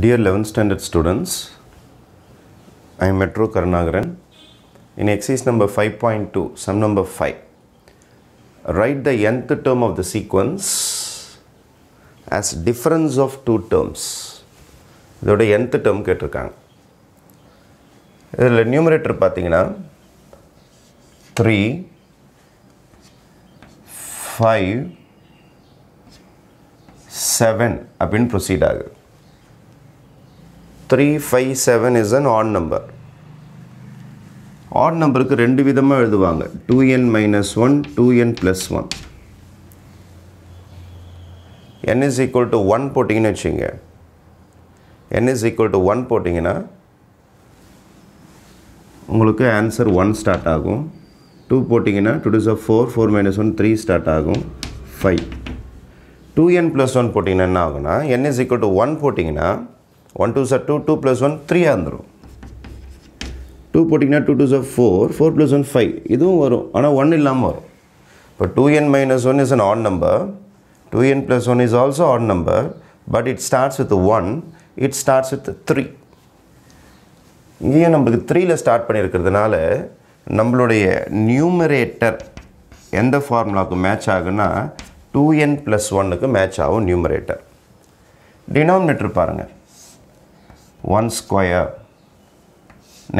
Dear 11th standard students, I am Metro Karnagaran. In exercise number 5.2, sum number 5, write the nth term of the sequence as difference of two terms. இதோட nth term கேட்டிருக்காங்க இதில் numerator பார்த்தீங்கன்னா three five seven அப்படின்னு proceed ஆகுது 357 is an odd number. Odd நம்பருக்கு ரெண்டு விதமாக எழுதுவாங்க 2n minus 1, 2n plus 1. n is equal to 1 போட்டிங்கன்னு வச்சுங்க n is equal to 1 போட்டிங்கன்னா உங்களுக்கு ஆன்சர் 1 ஸ்டார்ட் ஆகும் 2 போட்டிங்கன்னா 2 is a 4, 4 minus 1, 3 ஸ்டார்ட் ஆகும் 5. 2n plus 1 போட்டிங்கன்னா என்ன ஆகுனா n is equal to 1 போட்டிங்கன்னா one two sir two two plus one three இருந்துடும் டூ போட்டிங்கன்னா two two sir four four plus one five இதுவும் வரும் ஆனால் ஒன் இல்லாமல் வரும் இப்போ two n minus one is an odd number two n plus one is also odd number but it starts with one it starts with three இங்கேயும் நம்மளுக்கு த்ரீயில் start பண்ணியிருக்கிறதுனால நம்மளுடைய நியூமரேட்டர் எந்த ஃபார்முலாவுக்கு மேட்ச் ஆகுன்னா டூ என் ப்ளஸ் ஒன்னுக்கு match ஆகும் நியூமரேட்டர் டினாமினேட்டர் பாருங்கள் 1 square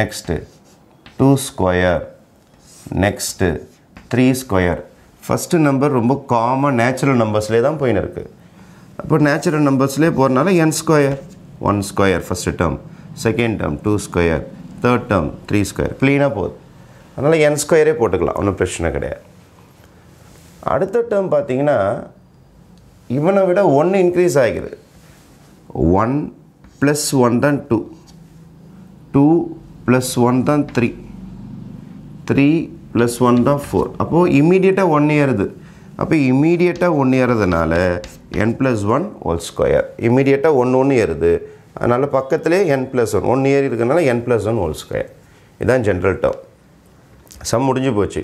next 2 square next 3 square first number ரொம்ப காமன் நேச்சுரல் நம்பர்ஸ்லேயே தான் போயின்னு இருக்குது அப்போ நேச்சுரல் நம்பர்ஸ்லேயே போகிறனால n square one square first term second term two square third term three square க்ளீனாக போகுது அதனால் என் ஸ்கொயரே போட்டுக்கலாம் ஒன்றும் பிரச்சனை கிடையாது அடுத்த டேர்ம் பார்த்திங்கன்னா இவனை விட ஒன்று இன்க்ரீஸ் ஆகிக்குது ஒன் ப்ளஸ் ஒன் தான் டூ டூ ப்ளஸ் ஒன் தான் த்ரீ த்ரீ ப்ளஸ் ஒன் தான் ஃபோர் அப்போது இம்மீடியட்டாக ஒன் ஏறுது அப்போ இம்மீடியட்டாக ஒன்று ஏறதுனால n plus one whole square இம்மீடியட்டாக ஒன்று ஒன்று ஏறுது அதனால் பக்கத்துலேயே என் ப்ளஸ் ஒன் ஒன் ஏறி இருக்கிறனால n plus one whole square இதுதான் ஜென்ரல் டேர்ம் சம் முடிஞ்சு போச்சு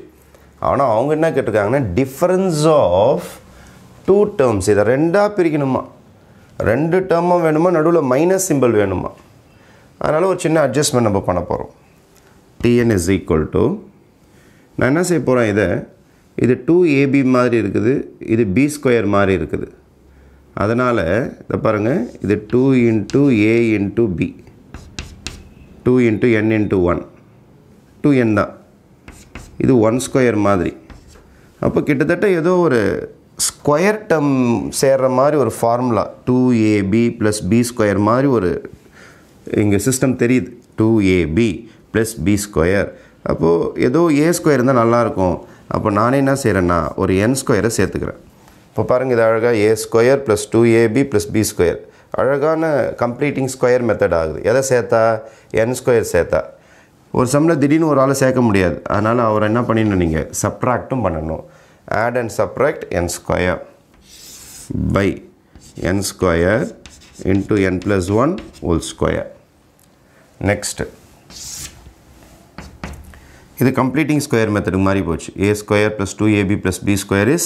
ஆனால் அவங்க என்ன கேட்டிருக்காங்கன்னா டிஃப்ரென்ஸ் ஆஃப் டூ டேர்ம்ஸ் இதை ரெண்டாக பிரிக்கணுமா ரெண்டு டேர்மும் வேணுமா நடுவில் மைனஸ் சிம்பிள் வேணுமா அதனால் ஒரு சின்ன அட்ஜஸ்ட்மெண்ட் நம்ம பண்ண போகிறோம் டிஎன் இஸ் ஈக்குவல் டு நான் என்ன செய்ய போகிறேன் இதை இது டூ ஏபி மாதிரி இருக்குது இது பி ஸ்கொயர் மாதிரி இருக்குது அதனால் இதை பாருங்கள் இது two into a into b two into n into one two n தான் இது ஒன் ஸ்கொயர் மாதிரி அப்போ கிட்டத்தட்ட ஏதோ ஒரு ஸ்கொயர் டம் சேர்கிற மாதிரி ஒரு formula two a b plus b square மாதிரி ஒரு இங்கே சிஸ்டம் தெரியுது two a b plus b square அப்போது ஏதோ ஏ ஸ்கொயர் இருந்தால் நல்லாயிருக்கும் அப்போ நானே என்ன செய்கிறேன்னா ஒரு என் ஸ்கொயரை சேர்த்துக்கிறேன் இப்போ பாருங்கள் இது அழகாக a square plus two a b plus b square அழகான கம்ப்ளீட்டிங் ஸ்கொயர் மெத்தட் ஆகுது எதை சேர்த்தா என் ஸ்கொயர் சேர்த்தா ஒரு சமயம் திடீர்னு ஒரு ஆளை சேர்க்க முடியாது அதனால் அவர் என்ன பண்ணிடணும் நீங்கள் சப்ராக்டும் பண்ணணும் add and subtract n square by n square into n plus 1 whole square. Next. இது completing square method மாறி போச்சு a square plus 2ab plus b square is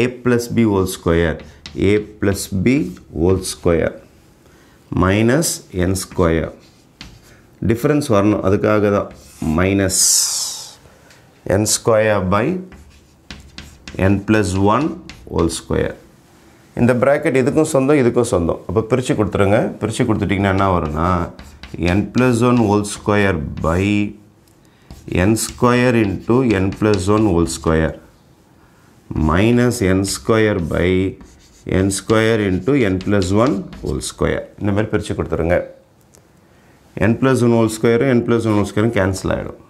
a plus b whole square a plus b whole square minus n square difference வரணும் அதுக்காக தான் minus n square by 2 n plus one whole square இந்த bracket இதுக்கும் சொந்தம் இதுக்கும் சொந்தம் அப்போ பிரித்து கொடுத்துருங்க பிரிச்சு கொடுத்துட்டிங்கன்னா என்ன வரும்னா n plus one whole square by n square into n plus one whole square minus n square by n square into n plus one whole square இந்த மாதிரி பிரித்து கொடுத்துருங்க என் plus ஒன் whole ஸ்கொயரும் n plus one whole square cancel ஆகிடும்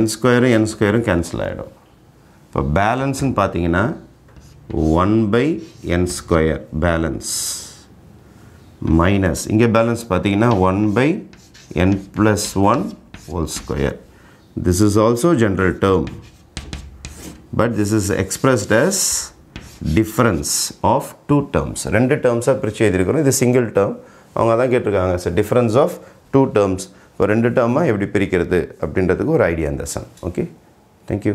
n square n ஸ்கொயரும் cancel ஆகிடும் இப்போ பேலன்ஸ்னு பார்த்தீங்கன்னா one by n square balance minus இங்கே பேலன்ஸ் பார்த்தீங்கன்னா one by n plus one whole square this is also general term but this is expressed as difference of two terms ரெண்டு டேர்ம்ஸாக பிரித்து எழுதியிருக்கிறோம் இது சிங்கிள் டேர்ம் அவங்க தான் கேட்டிருக்காங்க sir difference of two terms இப்போ ரெண்டு டேர்மாக எப்படி பிரிக்கிறது அப்படின்றதுக்கு ஒரு ஐடியா இந்த சார் ஓகே தேங்க்யூ